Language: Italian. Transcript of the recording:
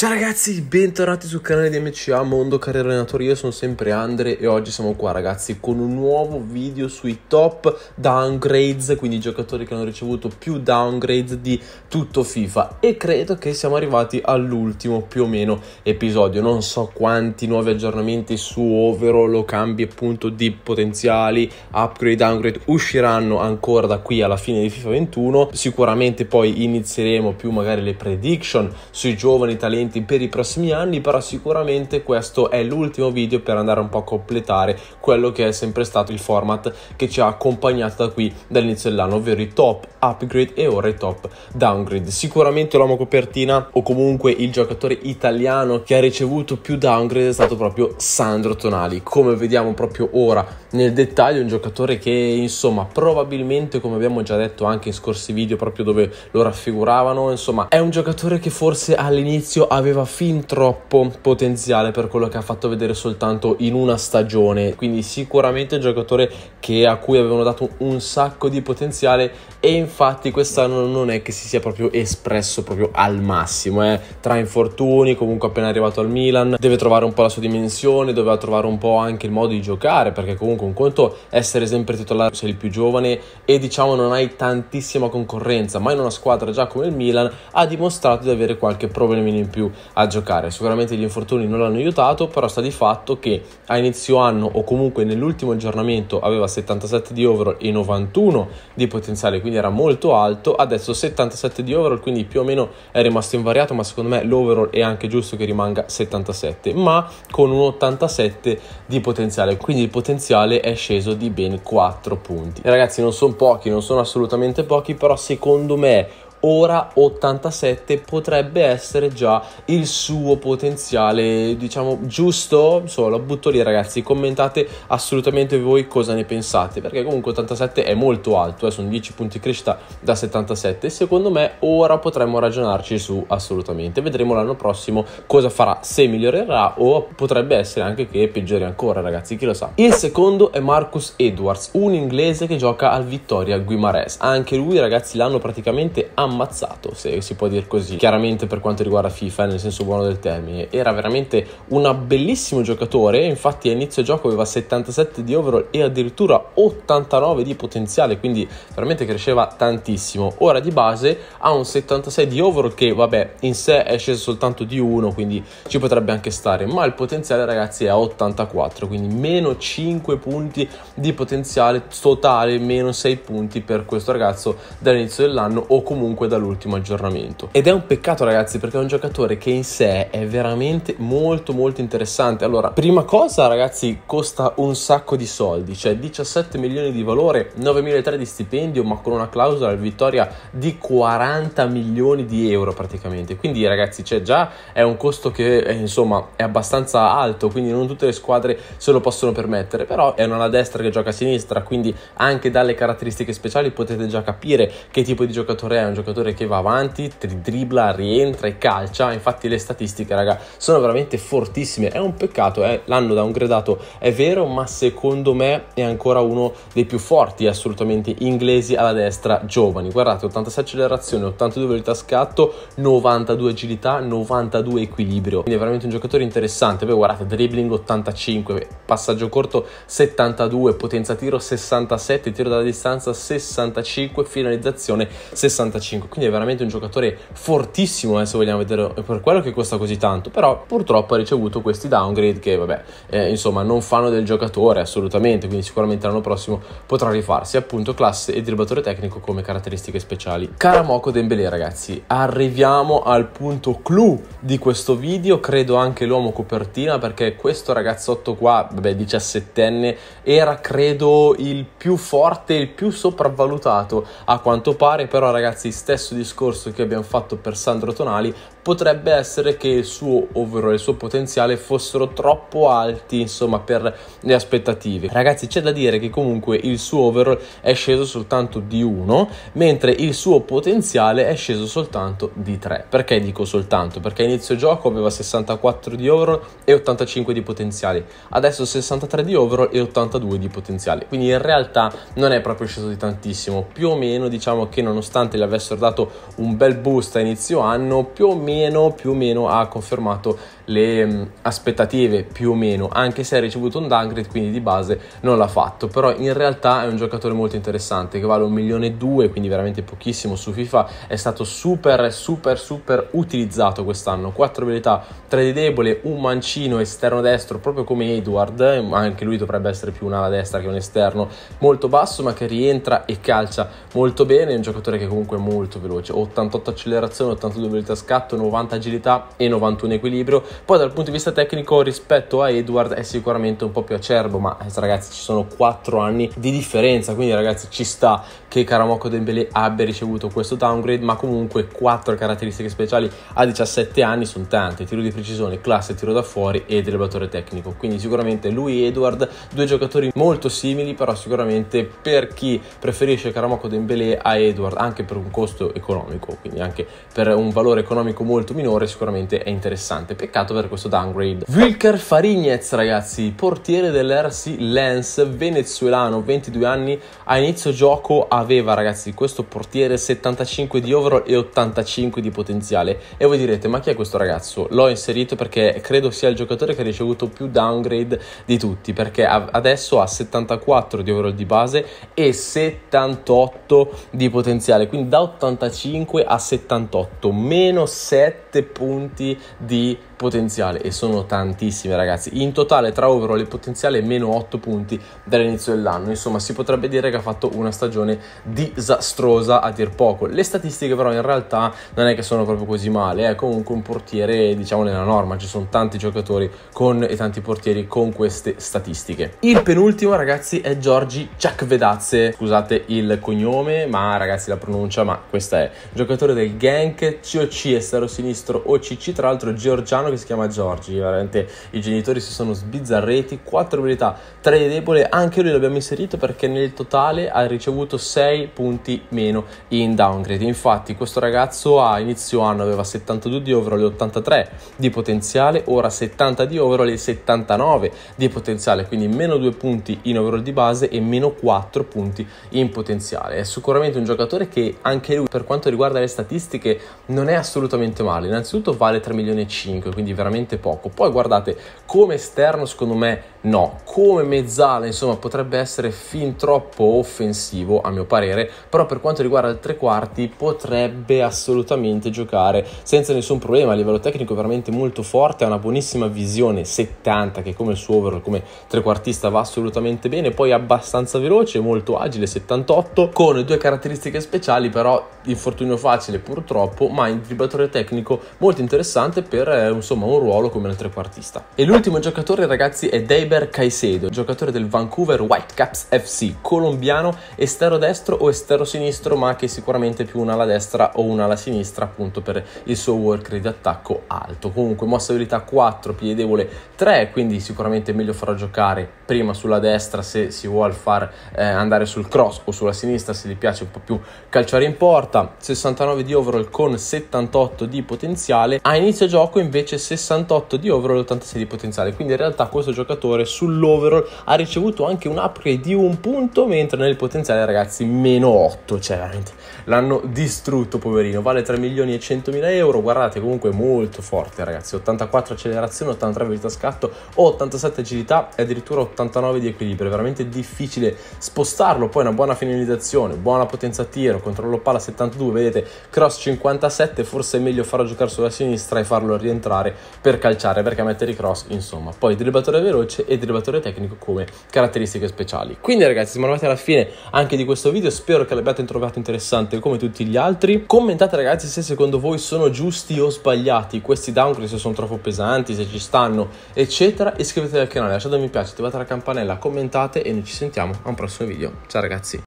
Ciao ragazzi, bentornati sul canale di MCA Mondo Carriera Allenatori, io sono sempre Andre e oggi siamo qua ragazzi con un nuovo video sui top downgrades, quindi i giocatori che hanno ricevuto più downgrades di tutto FIFA e credo che siamo arrivati all'ultimo più o meno episodio, non so quanti nuovi aggiornamenti su overall o cambi appunto di potenziali upgrade downgrade usciranno ancora da qui alla fine di FIFA 21, sicuramente poi inizieremo più magari le prediction sui giovani talenti appuntamenti per i prossimi anni, però sicuramente questo è l'ultimo video per andare un po' a completare quello che è sempre stato il format che ci ha accompagnato da qui dall'inizio dell'anno, ovvero i top upgrade e ora i top downgrade. Sicuramente l'uomo copertina o comunque il giocatore italiano che ha ricevuto più downgrade è stato proprio Sandro Tonali, come vediamo proprio ora nel dettaglio, un giocatore che insomma probabilmente come abbiamo già detto anche in scorsi video proprio dove lo raffiguravano, insomma è un giocatore che forse all'inizio ha aveva fin troppo potenziale per quello che ha fatto vedere soltanto in una stagione, quindi sicuramente un giocatore che, a cui avevano dato un sacco di potenziale e infatti quest'anno non è che si sia proprio espresso proprio al massimo, eh. tra infortuni, comunque appena arrivato al Milan, deve trovare un po' la sua dimensione, doveva trovare un po' anche il modo di giocare, perché comunque un conto essere sempre titolare, sei il più giovane e diciamo non hai tantissima concorrenza, ma in una squadra già come il Milan ha dimostrato di avere qualche problemino in più a giocare. Sicuramente gli infortuni non l'hanno aiutato, però sta di fatto che a inizio anno o comunque nell'ultimo aggiornamento aveva 77 di overall e 91 di potenziale, quindi era molto alto. Adesso 77 di overall, quindi più o meno è rimasto invariato, ma secondo me l'overall è anche giusto che rimanga 77, ma con un 87 di potenziale, quindi il potenziale è sceso di ben 4 punti. ragazzi, non sono pochi, non sono assolutamente pochi, però secondo me ora 87 potrebbe essere già il suo potenziale diciamo giusto insomma lo butto lì ragazzi commentate assolutamente voi cosa ne pensate perché comunque 87 è molto alto eh, sono 10 punti crescita da 77 secondo me ora potremmo ragionarci su assolutamente vedremo l'anno prossimo cosa farà se migliorerà o potrebbe essere anche che peggiori ancora ragazzi chi lo sa il secondo è Marcus Edwards un inglese che gioca al Vittoria Guimarães anche lui ragazzi l'hanno praticamente amato ammazzato, se si può dire così. Chiaramente per quanto riguarda FIFA, nel senso buono del termine, era veramente un bellissimo giocatore, infatti a inizio gioco aveva 77 di overall e addirittura 89 di potenziale, quindi veramente cresceva tantissimo. Ora di base ha un 76 di overall che vabbè in sé è sceso soltanto di 1, quindi ci potrebbe anche stare, ma il potenziale ragazzi è a 84, quindi meno 5 punti di potenziale totale, meno 6 punti per questo ragazzo dall'inizio dell'anno o comunque comunque dall'ultimo aggiornamento. Ed è un peccato ragazzi perché è un giocatore che in sé è veramente molto molto interessante. Allora, prima cosa ragazzi, costa un sacco di soldi, cioè 17 milioni di valore, 9.300 di stipendio, ma con una clausola di vittoria di 40 milioni di euro praticamente. Quindi ragazzi, c'è cioè già è un costo che è, eh, insomma è abbastanza alto, quindi non tutte le squadre se lo possono permettere, però è una destra che gioca a sinistra, quindi anche dalle caratteristiche speciali potete già capire che tipo di giocatore è, un giocatore giocatore che va avanti, tri- dribbla, rientra e calcia. Infatti le statistiche, raga, sono veramente fortissime. È un peccato, eh? l'hanno downgradato, è vero, ma secondo me è ancora uno dei più forti assolutamente inglesi alla destra giovani. Guardate, 86 accelerazione, 82 velocità scatto, 92 agilità, 92 equilibrio. Quindi è veramente un giocatore interessante. Poi guardate, dribbling 85, passaggio corto 72, potenza tiro 67, tiro dalla distanza 65, finalizzazione 65. Quindi è veramente un giocatore fortissimo, eh, se vogliamo vedere, è eh, per quello che costa così tanto, però purtroppo ha ricevuto questi downgrade che vabbè, eh, insomma, non fanno del giocatore assolutamente, quindi sicuramente l'anno prossimo potrà rifarsi, appunto, classe e dribbatore tecnico come caratteristiche speciali. Karamoko Dembélé, ragazzi, arriviamo al punto clou di questo video, credo anche l'uomo copertina perché questo ragazzotto qua vabbè, 17enne, era credo il più forte, il più sopravvalutato a quanto pare, però ragazzi, stesso discorso che abbiamo fatto per Sandro Tonali potrebbe essere che il suo overall, il suo potenziale fossero troppo alti, insomma, per le aspettative. Ragazzi, c'è da dire che comunque il suo overall è sceso soltanto di 1, mentre il suo potenziale è sceso soltanto di 3. Perché dico soltanto? Perché inizio gioco aveva 64 di overall e 85 di potenziale. Adesso 63 di overall e 82 di potenziale. Quindi in realtà non è proprio sceso di tantissimo. Più o meno diciamo che nonostante gli avessero dato un bel boost a inizio anno, più o meno meno, più o meno ha confermato le mm, aspettative, più o meno, anche se ha ricevuto un downgrade, quindi di base non l'ha fatto. Però in realtà è un giocatore molto interessante che vale un milione e due, quindi veramente pochissimo su FIFA. È stato super, super, super utilizzato quest'anno. 4 abilità, 3 di debole, un mancino esterno destro, proprio come Edward. Anche lui dovrebbe essere più un ala destra che un esterno. Molto basso, ma che rientra e calcia molto bene. È un giocatore che comunque è molto veloce. 88 accelerazione, 82 velocità scatto, 90 agilità e 91 equilibrio. Poi dal punto di vista tecnico rispetto a Edward è sicuramente un po' più acerbo, ma eh, ragazzi ci sono 4 anni di differenza, quindi ragazzi ci sta che Karamoko Dembélé abbia ricevuto questo downgrade, ma comunque 4 caratteristiche speciali a 17 anni sono tante, tiro di precisione, classe, tiro da fuori e dribblatore tecnico. Quindi sicuramente lui e Edward, due giocatori molto simili, però sicuramente per chi preferisce Karamoko Dembélé a Edward, anche per un costo economico, quindi anche per un valore economico molto minore sicuramente è interessante. Peccato per questo downgrade. Wilker Farignez, ragazzi, portiere dell'RC Lens, venezuelano, 22 anni, a inizio gioco aveva, ragazzi, questo portiere 75 di overall e 85 di potenziale. E voi direte, ma chi è questo ragazzo? L'ho inserito perché credo sia il giocatore che ha ricevuto più downgrade di tutti, perché adesso ha 74 di overall di base e 78 di potenziale, quindi da 85 a 78, meno 6 7 punti di potenziale e sono tantissime ragazzi in totale tra overall e potenziale meno 8 punti dall'inizio dell'anno insomma si potrebbe dire che ha fatto una stagione disastrosa a dir poco le statistiche però in realtà non è che sono proprio così male è eh. comunque un portiere diciamo nella norma ci sono tanti giocatori con, e tanti portieri con queste statistiche il penultimo ragazzi è Giorgi Ciacvedazze scusate il cognome ma ragazzi la pronuncia ma questa è giocatore del gank COC estero sinistro OCC tra l'altro Giorgiano che si chiama Giorgi, veramente i genitori si sono sbizzarriti, 4 abilità, 3 debole, anche lui l'abbiamo inserito perché nel totale ha ricevuto 6 punti meno in downgrade. Infatti questo ragazzo a inizio anno aveva 72 di overall e 83 di potenziale, ora 70 di overall e 79 di potenziale, quindi meno 2 punti in overall di base e meno 4 punti in potenziale. È sicuramente un giocatore che anche lui per quanto riguarda le statistiche non è assolutamente male. Innanzitutto vale 3 milioni e 5, quindi veramente poco. Poi guardate, come esterno secondo me No, come mezzala, insomma, potrebbe essere fin troppo offensivo a mio parere, però per quanto riguarda il tre quarti potrebbe assolutamente giocare senza nessun problema, a livello tecnico veramente molto forte, ha una buonissima visione 70 che come suo overall come trequartista va assolutamente bene, poi abbastanza veloce, molto agile 78 con due caratteristiche speciali però infortunio facile purtroppo, ma in dribblatore tecnico molto interessante per eh, insomma un ruolo come il trequartista. E l'ultimo giocatore ragazzi è Dave Faber Caicedo, giocatore del Vancouver Whitecaps FC, colombiano, estero destro o estero sinistro, ma che è sicuramente più un'ala destra o un'ala sinistra, appunto per il suo work di attacco alto. Comunque mossa verità 4, piede debole 3, quindi sicuramente meglio farà giocare prima sulla destra se si vuole far eh, andare sul cross o sulla sinistra se gli piace un po' più calciare in porta. 69 di overall con 78 di potenziale. A inizio gioco invece 68 di overall e 86 di potenziale, quindi in realtà questo giocatore giocatore sull'overall ha ricevuto anche un upgrade di un punto, mentre nel potenziale ragazzi meno 8, cioè veramente l'hanno distrutto poverino, vale 3 milioni e 100 mila euro, guardate comunque molto forte ragazzi, 84 accelerazione, 83 velocità scatto, 87 agilità e addirittura 89 di equilibrio, è veramente difficile spostarlo, poi una buona finalizzazione, buona potenza tiro, controllo palla 72, vedete cross 57, forse è meglio farlo giocare sulla sinistra e farlo rientrare per calciare perché mettere i cross insomma, poi dribblatore veloce e dribblatore tecnico come caratteristiche speciali. Quindi ragazzi siamo arrivati alla fine anche di questo video, spero che l'abbiate trovato interessante come tutti gli altri. Commentate ragazzi se secondo voi sono giusti o sbagliati questi downgrade, se sono troppo pesanti, se ci stanno, eccetera. Iscrivetevi al canale, lasciate un mi piace, attivate la campanella, commentate e noi ci sentiamo a un prossimo video. Ciao ragazzi!